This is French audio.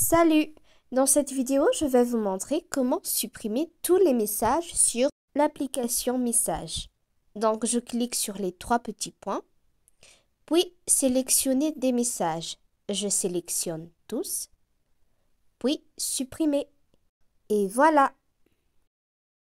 Salut Dans cette vidéo, je vais vous montrer comment supprimer tous les messages sur l'application Messages. Donc, je clique sur les trois petits points, puis sélectionner des messages. Je sélectionne tous, puis supprimer. Et voilà